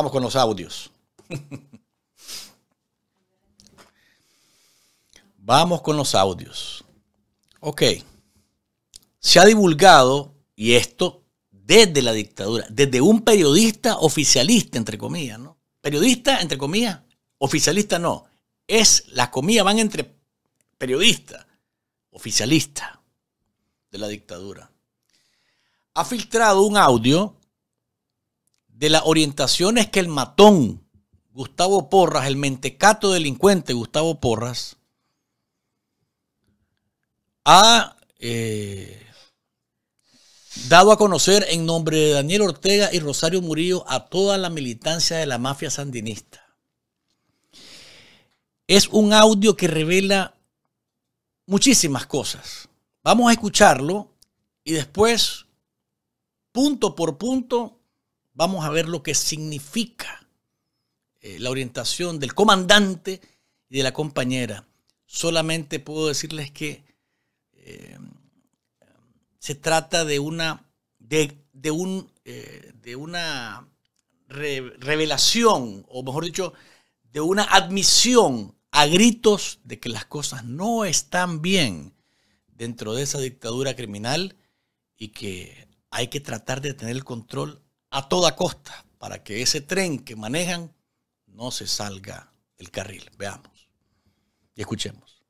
Vamos con los audios. Vamos con los audios. Ok. Se ha divulgado, y esto desde la dictadura, desde un periodista oficialista, entre comillas, ¿no? Periodista, entre comillas, oficialista no. Es, la comillas van entre periodista, oficialista de la dictadura. Ha filtrado un audio de las orientaciones que el matón Gustavo Porras, el mentecato delincuente Gustavo Porras, ha eh, dado a conocer en nombre de Daniel Ortega y Rosario Murillo a toda la militancia de la mafia sandinista. Es un audio que revela muchísimas cosas. Vamos a escucharlo y después, punto por punto, vamos a ver lo que significa eh, la orientación del comandante y de la compañera. Solamente puedo decirles que eh, se trata de una, de, un, eh, de una revelación, o mejor dicho, de una admisión a gritos de que las cosas no están bien dentro de esa dictadura criminal y que hay que tratar de tener el control a toda costa para que ese tren que manejan no se salga del carril. Veamos y escuchemos.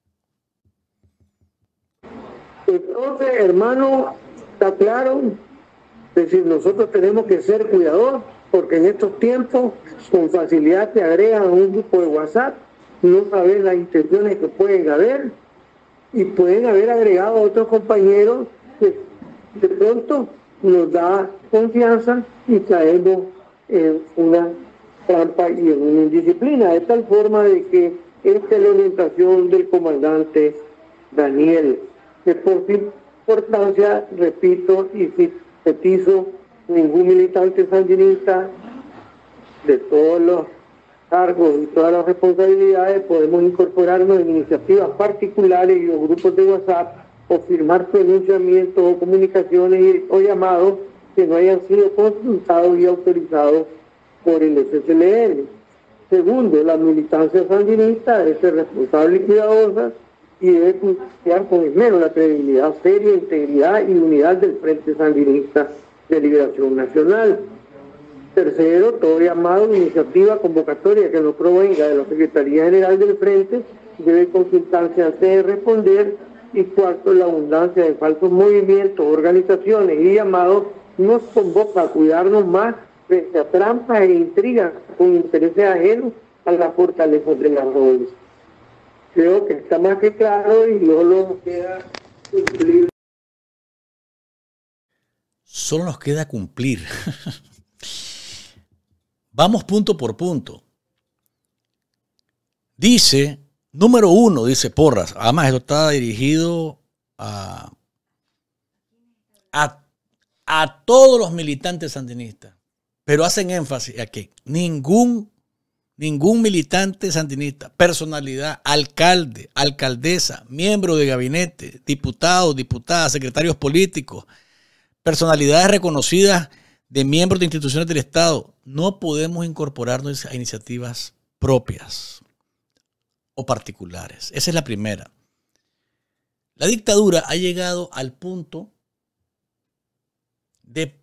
Entonces, hermano, está claro, es decir, nosotros tenemos que ser cuidadosos porque en estos tiempos con facilidad te agregan un grupo de WhatsApp, no sabes las intenciones que pueden haber y pueden haber agregado a otros compañeros que de pronto nos da confianza y caemos en una trampa y en una indisciplina, de tal forma de que esta es la orientación del comandante Daniel, que por su importancia, repito y si petizo ningún militante sandinista de todos los cargos y todas las responsabilidades podemos incorporarnos en iniciativas particulares y los grupos de WhatsApp o firmar pronunciamientos o comunicaciones o llamados que no hayan sido consultados y autorizados por el SSLN. Segundo, la militancia sandinista debe ser responsable y cuidadosa y debe confiar con menos la credibilidad seria, integridad y unidad del Frente Sandinista de Liberación Nacional. Tercero, todo llamado, iniciativa, convocatoria que no provenga de la Secretaría General del Frente debe consultarse antes de responder y cuarto, la abundancia de falsos movimientos, organizaciones y llamados nos convoca a cuidarnos más de a trampas e intrigas con intereses ajenos a la fortaleza de las redes. Creo que está más que claro y no lo queda cumplir. Solo nos queda cumplir. Vamos punto por punto. Dice Número uno, dice Porras. Además, esto está dirigido a, todos los militantes sandinistas. Pero hacen énfasis a que ningún, ningún militante sandinista, personalidad, alcalde, alcaldesa, miembro de gabinete, diputado, diputada, secretarios políticos, personalidades reconocidas de miembros de instituciones del Estado, no podemos incorporarnos a iniciativas propias particulares. Esa es la primera. La dictadura ha llegado al punto de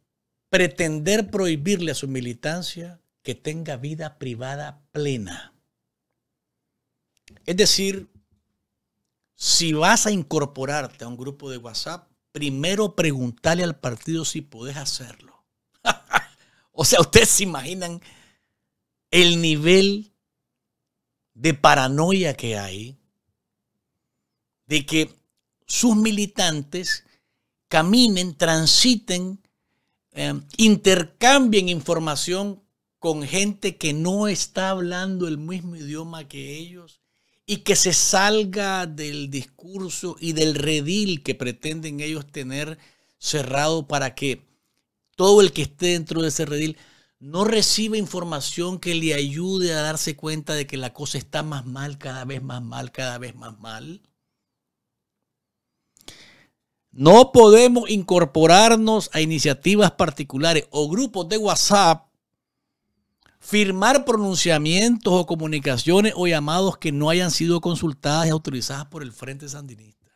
pretender prohibirle a su militancia que tenga vida privada plena. Es decir, si vas a incorporarte a un grupo de WhatsApp, primero preguntarle al partido si podés hacerlo. o sea, ustedes se imaginan el nivel de paranoia que hay, de que sus militantes caminen, transiten, em, intercambien información con gente que no está hablando el mismo idioma que ellos y que se salga del discurso y del redil que pretenden ellos tener cerrado para que todo el que esté dentro de ese redil no recibe información que le ayude a darse cuenta de que la cosa está más mal, cada vez más mal, cada vez más mal. No podemos incorporarnos a iniciativas particulares o grupos de WhatsApp, firmar pronunciamientos o comunicaciones o llamados que no hayan sido consultadas y autorizadas por el Frente Sandinista.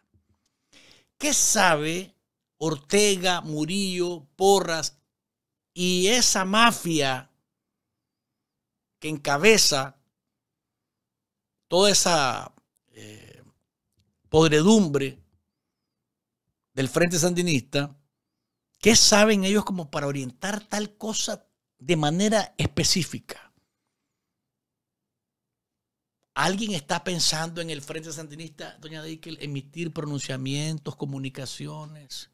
¿Qué sabe Ortega, Murillo, Porras y esa mafia que encabeza toda esa eh, podredumbre del Frente Sandinista, ¿qué saben ellos como para orientar tal cosa de manera específica? ¿Alguien está pensando en el Frente Sandinista, doña Deikel, emitir pronunciamientos, comunicaciones,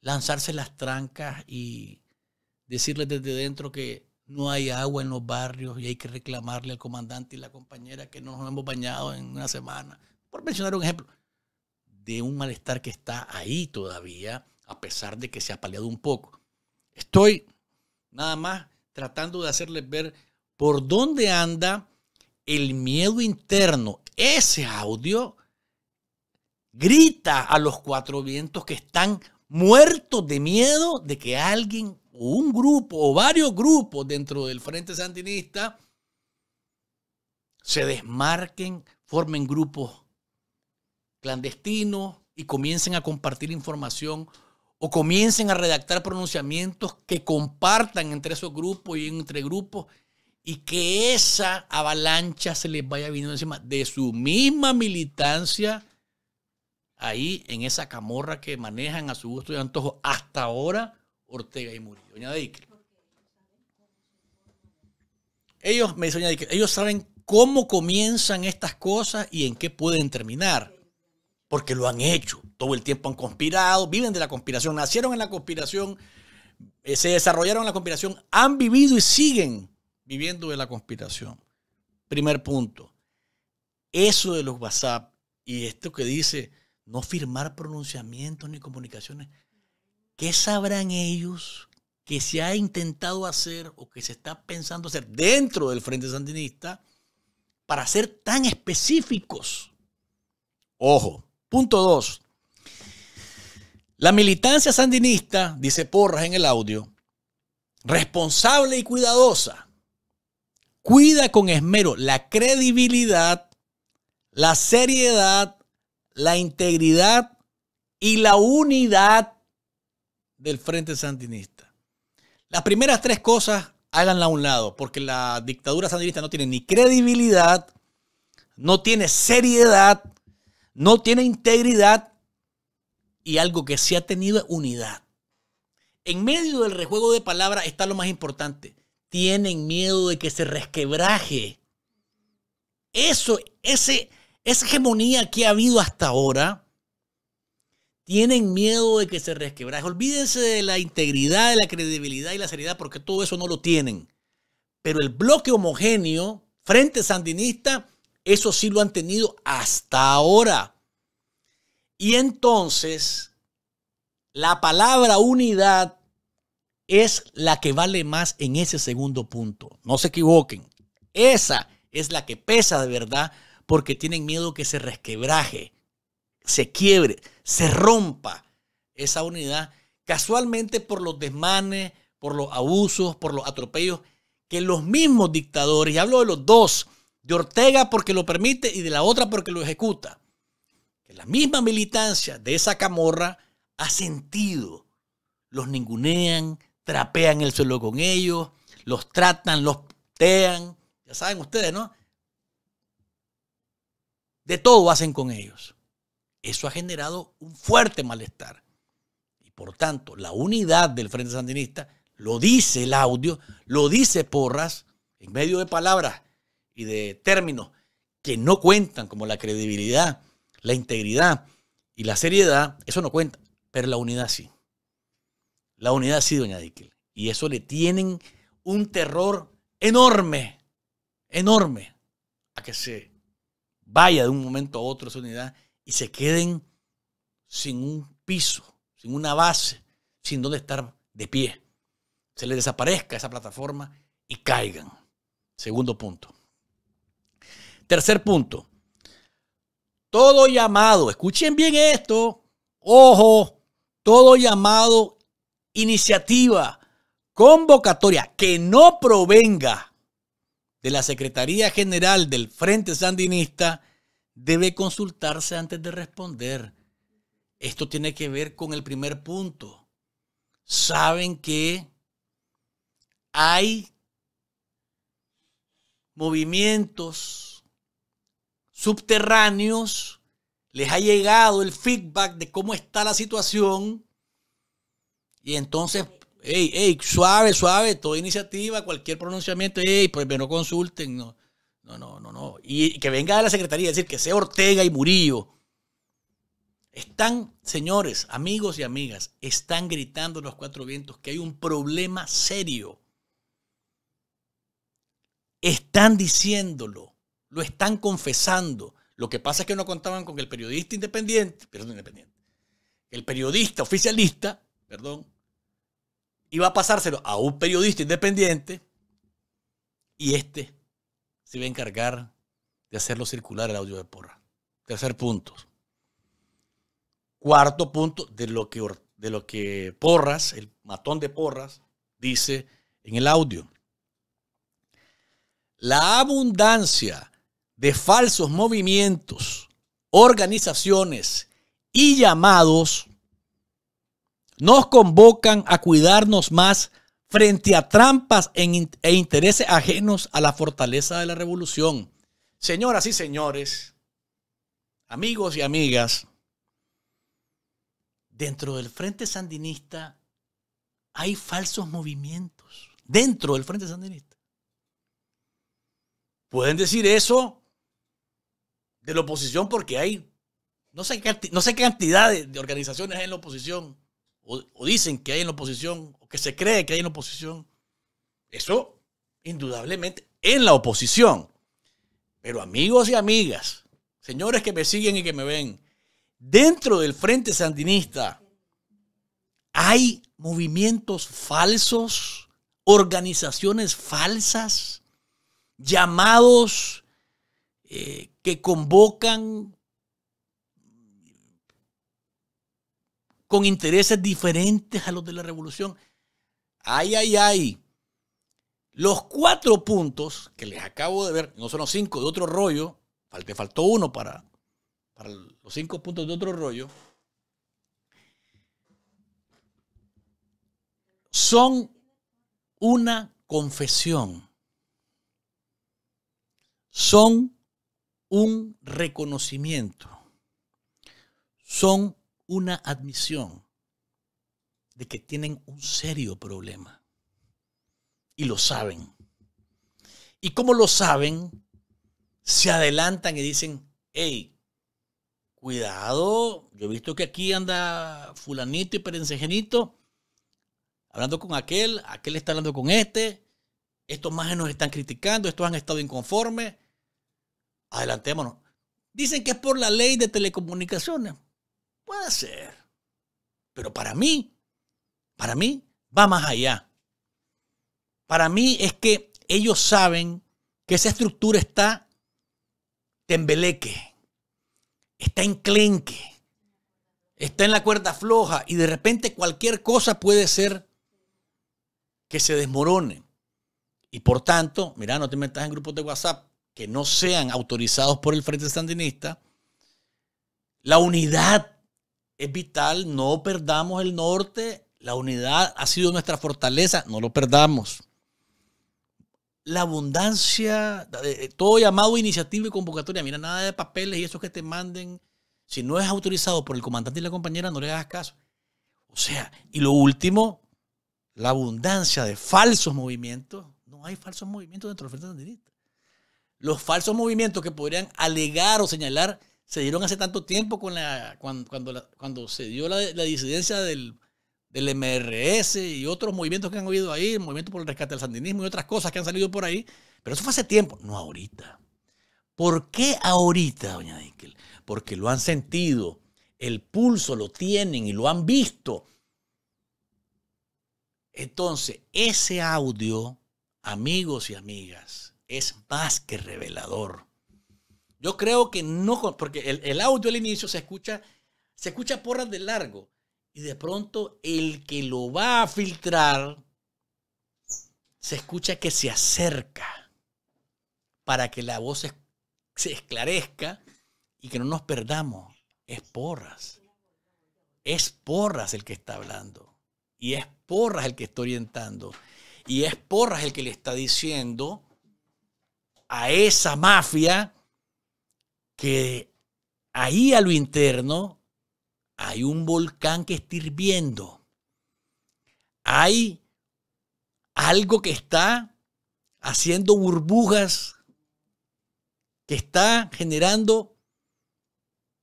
lanzarse las trancas y decirles desde dentro que no hay agua en los barrios y hay que reclamarle al comandante y la compañera que no nos hemos bañado en una semana. Por mencionar un ejemplo de un malestar que está ahí todavía, a pesar de que se ha paliado un poco. Estoy nada más tratando de hacerles ver por dónde anda el miedo interno. Ese audio grita a los cuatro vientos que están muertos de miedo de que alguien o un grupo o varios grupos dentro del Frente Sandinista se desmarquen, formen grupos clandestinos y comiencen a compartir información o comiencen a redactar pronunciamientos que compartan entre esos grupos y entre grupos y que esa avalancha se les vaya viniendo encima de su misma militancia ahí en esa camorra que manejan a su gusto y antojo hasta ahora Ortega y Murillo. Doña Ellos, me dice Doña ellos saben cómo comienzan estas cosas y en qué pueden terminar. Porque lo han hecho. Todo el tiempo han conspirado, viven de la conspiración, nacieron en la conspiración, eh, se desarrollaron en la conspiración, han vivido y siguen viviendo de la conspiración. Primer punto. Eso de los WhatsApp y esto que dice no firmar pronunciamientos ni comunicaciones ¿qué sabrán ellos que se ha intentado hacer o que se está pensando hacer dentro del Frente Sandinista para ser tan específicos? Ojo, punto dos. La militancia sandinista, dice Porras en el audio, responsable y cuidadosa, cuida con esmero la credibilidad, la seriedad, la integridad y la unidad del Frente Sandinista. Las primeras tres cosas háganla a un lado, porque la dictadura sandinista no tiene ni credibilidad, no tiene seriedad, no tiene integridad y algo que sí ha tenido es unidad. En medio del rejuego de palabras está lo más importante. Tienen miedo de que se resquebraje. Eso, ese, esa hegemonía que ha habido hasta ahora, tienen miedo de que se resquebraje. Olvídense de la integridad, de la credibilidad y la seriedad, porque todo eso no lo tienen. Pero el bloque homogéneo, frente sandinista, eso sí lo han tenido hasta ahora. Y entonces, la palabra unidad es la que vale más en ese segundo punto. No se equivoquen. Esa es la que pesa de verdad porque tienen miedo que se resquebraje se quiebre, se rompa esa unidad, casualmente por los desmanes, por los abusos, por los atropellos que los mismos dictadores, y hablo de los dos, de Ortega porque lo permite y de la otra porque lo ejecuta, que la misma militancia de esa camorra ha sentido, los ningunean, trapean el suelo con ellos, los tratan, los tean, ya saben ustedes, ¿no? De todo hacen con ellos. Eso ha generado un fuerte malestar. Y por tanto, la unidad del Frente Sandinista, lo dice el audio, lo dice Porras, en medio de palabras y de términos que no cuentan, como la credibilidad, la integridad y la seriedad, eso no cuenta, pero la unidad sí. La unidad sí, doña Díquel. Y eso le tienen un terror enorme, enorme, a que se vaya de un momento a otro esa unidad y se queden sin un piso, sin una base, sin dónde estar de pie. Se les desaparezca esa plataforma y caigan. Segundo punto. Tercer punto. Todo llamado, escuchen bien esto, ojo, todo llamado, iniciativa, convocatoria que no provenga de la Secretaría General del Frente Sandinista debe consultarse antes de responder. Esto tiene que ver con el primer punto. Saben que hay movimientos subterráneos, les ha llegado el feedback de cómo está la situación y entonces, hey, hey, suave, suave, toda iniciativa, cualquier pronunciamiento, hey, pues no consulten, no. No, no, no, no. Y que venga de la Secretaría a decir que sea Ortega y Murillo. Están, señores, amigos y amigas, están gritando los cuatro vientos que hay un problema serio. Están diciéndolo, lo están confesando. Lo que pasa es que no contaban con que el periodista independiente, perdón, independiente, el periodista oficialista, perdón, iba a pasárselo a un periodista independiente y este se iba a encargar de hacerlo circular el audio de Porra. Tercer punto. Cuarto punto de lo que, de lo que Porras, el matón de Porras, dice en el audio. La abundancia de falsos movimientos, organizaciones y llamados nos convocan a cuidarnos más frente a trampas e intereses ajenos a la fortaleza de la revolución. Señoras y señores, amigos y amigas, dentro del Frente Sandinista hay falsos movimientos. Dentro del Frente Sandinista. Pueden decir eso de la oposición porque hay no sé, qué, no sé qué cantidad de, de organizaciones en la oposición o, dicen que hay en oposición, o que se cree que hay en oposición, eso indudablemente en la oposición. Pero amigos y amigas, señores que me siguen y que me ven, dentro del Frente Sandinista hay movimientos falsos, organizaciones falsas, llamados eh, que convocan con intereses diferentes a los de la revolución. Ay, ay, ay. Los cuatro puntos que les acabo de ver, no son los cinco de otro rollo, te faltó uno para, para los cinco puntos de otro rollo, son una confesión, son un reconocimiento, son una admisión de que tienen un serio problema. Y lo saben. Y como lo saben, se adelantan y dicen, hey, cuidado, yo he visto que aquí anda fulanito y perencejenito, hablando con aquel, aquel está hablando con este, estos más nos están criticando, estos han estado inconformes, adelantémonos. Dicen que es por la ley de telecomunicaciones. Puede ser. Pero para mí, para mí, va más allá. Para mí es que ellos saben que esa estructura está tembeleque, está enclenque, está en la cuerda floja y de repente cualquier cosa puede ser que se desmorone. Y por tanto, mira, no te metas en grupos de WhatsApp que no sean autorizados por el Frente Sandinista. La unidad es vital, no perdamos el norte, la unidad ha sido nuestra fortaleza, no lo perdamos. La abundancia, eh, eh, todo llamado iniciativa y convocatoria, mira, nada de papeles y esos que te manden, si no es autorizado por el comandante y la compañera, no le hagas caso. O sea, y lo último, la abundancia de falsos movimientos. No hay falsos movimientos dentro del Frente Sandinista. Los falsos movimientos que podrían alegar o señalar se dieron hace tanto tiempo con la, cuando, cuando, se dio la, disidencia del, MRS y otros movimientos que han oído ahí, el movimiento por el rescate del sandinismo y otras cosas que han salido por ahí. Pero eso fue hace tiempo, no ahorita. ¿Por qué ahorita, doña Dinkel? Porque lo han sentido, el pulso lo tienen y lo han visto. Entonces, ese audio, amigos y amigas, es más que revelador yo creo que no, porque el, audio al inicio se escucha, se escucha porras de largo. Y de pronto el que lo va a filtrar, se escucha que se acerca para que la voz se, se esclarezca y que no nos perdamos. Es porras. Es porras el que está hablando. Y es porras el que está orientando. Y es porras el que le está diciendo a esa mafia que ahí a lo interno hay un volcán que está hirviendo. Hay algo que está haciendo burbujas, que está generando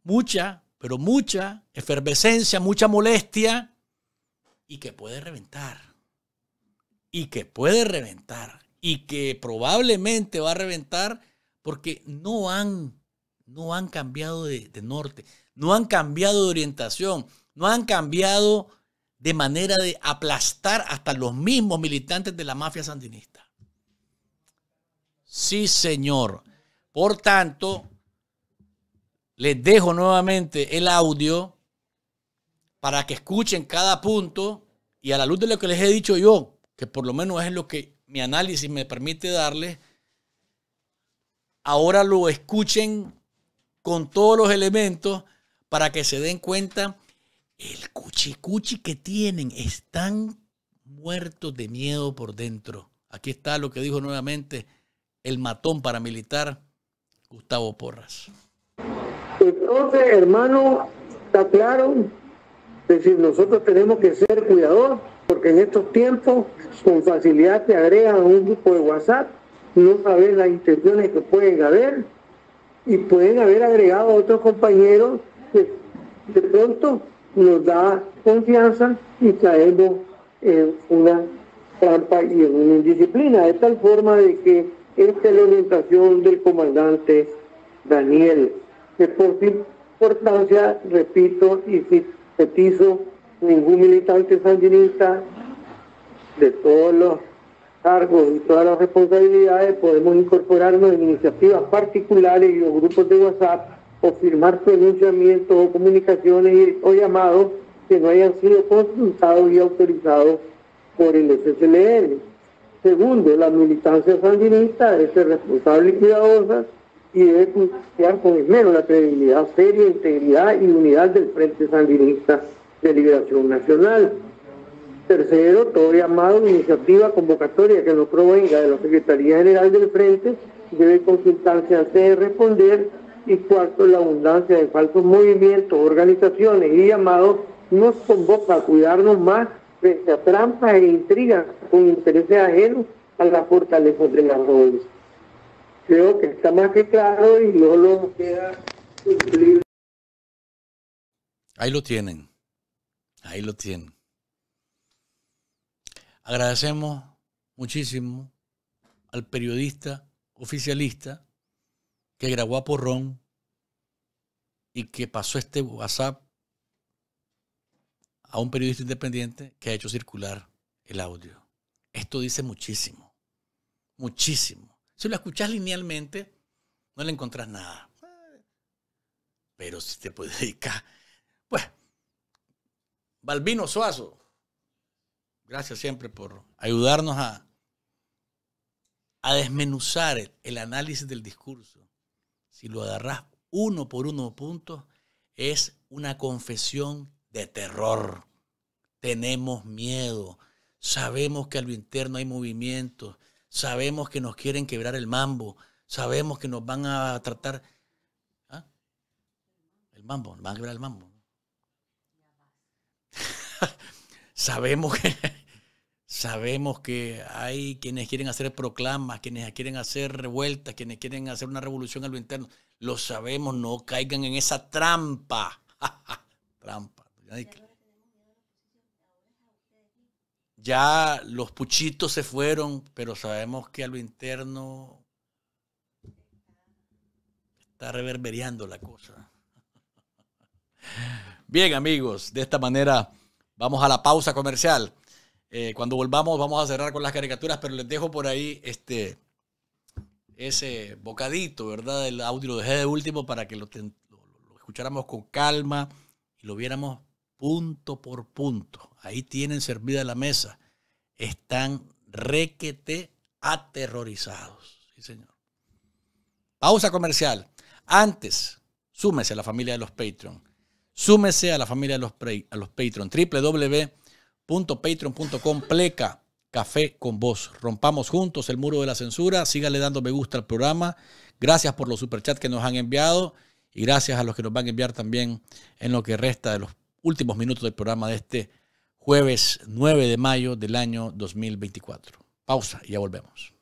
mucha, pero mucha efervescencia, mucha molestia y que puede reventar. Y que puede reventar. Y que probablemente va a reventar porque no han no han cambiado de, norte, no han cambiado de orientación, no han cambiado de manera de aplastar hasta los mismos militantes de la mafia sandinista. Sí, señor. Por tanto, les dejo nuevamente el audio para que escuchen cada punto y a la luz de lo que les he dicho yo, que por lo menos es lo que mi análisis me permite darles, ahora lo escuchen con todos los elementos para que se den cuenta el cuchicuchi que tienen. Están muertos de miedo por dentro. Aquí está lo que dijo nuevamente el matón paramilitar Gustavo Porras. Entonces, hermano, está claro. decir, nosotros tenemos que ser cuidados, porque en estos tiempos con facilidad te agregan un grupo de WhatsApp, no sabes las intenciones que pueden haber y pueden haber agregado a otros compañeros que de pronto nos da confianza y caemos en eh, una trampa y en una indisciplina, de tal forma de que esta es la orientación del comandante Daniel. De por su importancia, repito y sintetizo, ningún militante sandinista de todos los cargos y todas las responsabilidades, podemos incorporarnos en iniciativas particulares y los grupos de WhatsApp o firmar pronunciamientos o comunicaciones o llamados que no hayan sido consultados y autorizados por el SSLN. Segundo, la militancia sandinista debe ser responsable y cuidadosa y debe cumplir con menos la credibilidad, seria, integridad y unidad del Frente Sandinista de Liberación Nacional. Tercero, todo llamado, iniciativa, convocatoria que no provenga de la Secretaría General del Frente debe consultarse antes de responder. Y cuarto, la abundancia de falsos movimientos, organizaciones y llamados nos convoca a cuidarnos más de a trampas e intrigas con intereses ajenos a la fortaleza de las redes. Creo que está más que claro y no lo queda cumplir. Ahí lo tienen, ahí lo tienen. Agradecemos muchísimo al periodista oficialista que grabó a Porrón y que pasó este WhatsApp a un periodista independiente que ha hecho circular el audio. Esto dice muchísimo, muchísimo. Si lo escuchas linealmente, no le encontrás nada. Pero si te puede dedicar, pues, Balbino Suazo. Gracias siempre por ayudarnos a, desmenuzar el, análisis del discurso. Si lo agarras uno por uno puntos, es una confesión de terror. Tenemos miedo. Sabemos que a lo interno hay movimientos. Sabemos que nos quieren quebrar el mambo. Sabemos que nos van a tratar. ¿ah? El mambo, nos van a quebrar el mambo. Sabemos que. Sabemos que hay quienes quieren hacer proclamas, quienes quieren hacer revueltas, quienes quieren hacer una revolución a lo interno. Lo sabemos, no caigan en esa trampa. trampa. Ya los puchitos se fueron, pero sabemos que a lo interno está reverberando la cosa. Bien amigos, de esta manera vamos a la pausa comercial. Eh, cuando volvamos vamos a cerrar con las caricaturas, pero les dejo por ahí este, ese bocadito, ¿verdad? El audio lo dejé de último para que lo, escucháramos con calma y lo viéramos punto por punto. Ahí tienen servida la mesa. Están requete aterrorizados. Sí, señor. Pausa comercial. Antes, súmese a la familia de los Patreon. Súmese a la familia de los, a los Patreon. www patreon.com pleca café con vos. Rompamos juntos el muro de la censura. Síganle dando me gusta al programa. Gracias por los superchats que nos han enviado y gracias a los que nos van a enviar también en lo que resta de los últimos minutos del programa de este jueves 9 de mayo del año 2024. Pausa y ya volvemos.